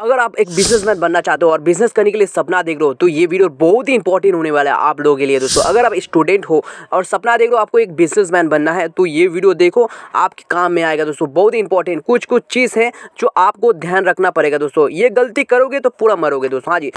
अगर आप एक बिजनेसमैन बनना चाहते हो और बिजनेस करने के लिए सपना देख रहे हो तो ये वीडियो बहुत ही इंपॉर्टेंट होने वाला है आप लोगों के लिए दोस्तों अगर आप स्टूडेंट हो और सपना देख रहे हो आपको एक बिजनेसमैन बनना है तो ये वीडियो देखो आपके काम में आएगा दोस्तों बहुत ही इंपॉर्टेंट कुछ कुछ चीज़ है जो आपको ध्यान रखना पड़ेगा दोस्तों ये गलती करोगे तो पूरा मरोगे दोस्तों हाँ जी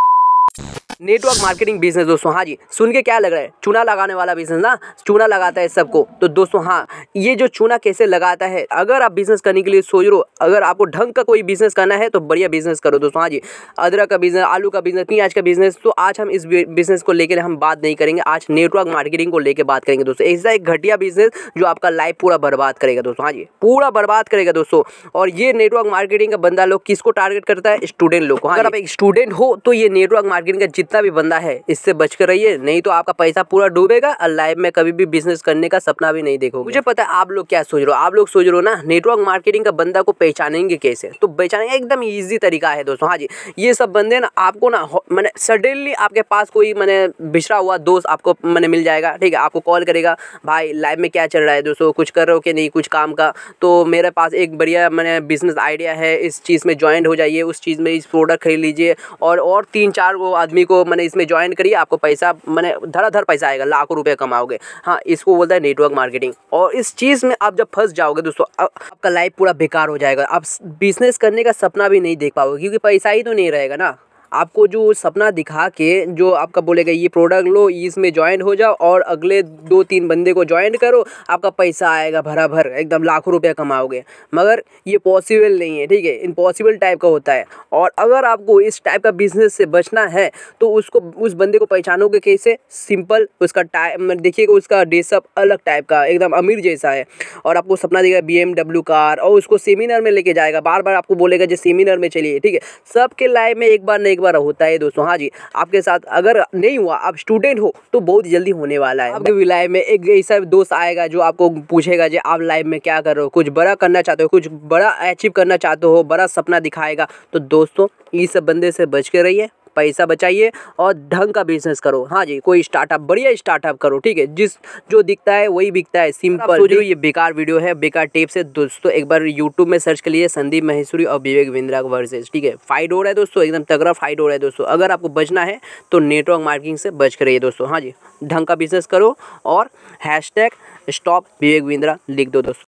नेटवर्क मार्केटिंग बिजनेस दोस्तों हाँ जी सुन के क्या लग रहा है चूना लगाने वाला बिजनेस ना हाँ, चूना लगाता है सबको तो दोस्तों हाँ ये जो चूना कैसे लगाता है अगर आप बिजनेस करने के लिए सोच रहे हो अगर आपको ढंग का कोई बिजनेस करना है तो बढ़िया बिजनेस करो दोस्तों हाँ जी अदरक का बिजनेस आलू का बिजनेस प्याज का बिजनेस तो आज हम इस बिजनेस को लेकर हम बात नहीं करेंगे आज नेटवर्क मार्केटिंग को लेकर बात करेंगे दोस्तों ऐसा एक घटिया बिजनेस जो आपका लाइफ पूरा बर्बाद करेगा दोस्तों हाँ जी पूरा बर्बाद करेगा दोस्तों और ये नेटवर्क मार्केटिंग का बंदा लोग किसको टारगेट करता है स्टूडेंट लोग को हाँ अगर आप एक स्टूडेंट हो तो ये नेटवर्क मार्केटिंग का जितना भी बंदा है इससे बच कर रहिए नहीं तो आपका पैसा पूरा डूबेगा और लाइफ में कभी भी बिजनेस करने का सपना भी नहीं देखोगे मुझे पता है आप लोग क्या सोच रहे हो आप लोग सोच रहे हो ना नेटवर्क मार्केटिंग का बंदा को पहचानेंगे कैसे तो पहचाने एकदम ईजी तरीका है दोस्तों हाँ जी ये सब बंदे ना आपको ना मैंने सडनली आपके पास कोई मैंने बिछड़ा हुआ दोस्त आपको मैंने मिल जाएगा ठीक है आपको कॉल करेगा भाई लाइफ में क्या चल रहा है दोस्तों कुछ कर रहे हो कि नहीं कुछ काम का तो मेरे पास एक बढ़िया मैंने बिजनेस आइडिया है इस चीज़ में ज्वाइन हो जाइए उस चीज़ में इस प्रोडक्ट खरीद लीजिए और और तीन चार वो आदमी को इसको मैंने इसमें ज्वाइन करिए आपको पैसा मैंने धड़ाधड़ पैसा आएगा लाखों रुपये कमाओगे हाँ इसको बोलता है नेटवर्क मार्केटिंग और इस चीज़ में आप जब फंस जाओगे दोस्तों आपका लाइफ पूरा बेकार हो जाएगा आप बिजनेस करने का सपना भी नहीं देख पाओगे क्योंकि पैसा ही तो नहीं रहेगा ना आपको जो सपना दिखा के जो आपका बोलेगा ये प्रोडक्ट लो इसमें ज्वाइन हो जाओ और अगले दो तीन बंदे को ज्वाइन करो आपका पैसा आएगा भरा भर एकदम लाखों रुपया कमाओगे मगर ये पॉसिबल नहीं है ठीक है इम्पॉसिबल टाइप का होता है और अगर आपको इस टाइप का बिजनेस से बचना है तो उसको उस बंदे को पहचानोगे कैसे सिंपल उसका टाइप मतलब देखिएगा उसका ड्रेसअप अलग टाइप का एकदम अमीर जैसा है और आपको सपना देगा बी कार और उसको सेमिनार में लेके जाएगा बार बार आपको बोलेगा जो सेमिनार में चलिए ठीक है सबके लाइफ में एक बार ना एक बार बार होता है दोस्तों हाँ जी आपके साथ अगर नहीं हुआ आप स्टूडेंट हो तो बहुत जल्दी होने वाला है आपके लाइफ में एक ऐसा दोस्त आएगा जो आपको पूछेगा जी आप लाइफ में क्या कर रहे हो कुछ बड़ा करना चाहते हो कुछ बड़ा अचीव करना चाहते हो बड़ा सपना दिखाएगा तो दोस्तों इस बंदे से बच के रहिए पैसा बचाइए और ढंग का बिजनेस करो हाँ जी कोई स्टार्टअप बढ़िया स्टार्टअप करो ठीक है जिस जो दिखता है वही बिकता है सिंपल जो ये बेकार वीडियो है बेकार टेप से दोस्तों एक बार यूट्यूब में सर्च कर लीजिए संदीप महेश्वरी और विवेक बिंद्रा वर्सेज ठीक है फाइट हो रहा है दोस्तों एकदम तगड़ा फाइट हो रहा है दोस्तों अगर आपको बचना है तो नेटवर्क मार्किंग से बच कर रहिए दोस्तों हाँ जी ढंग का बिजनेस करो और hashtag stop Vivek Bindra लिख दो दोस्तों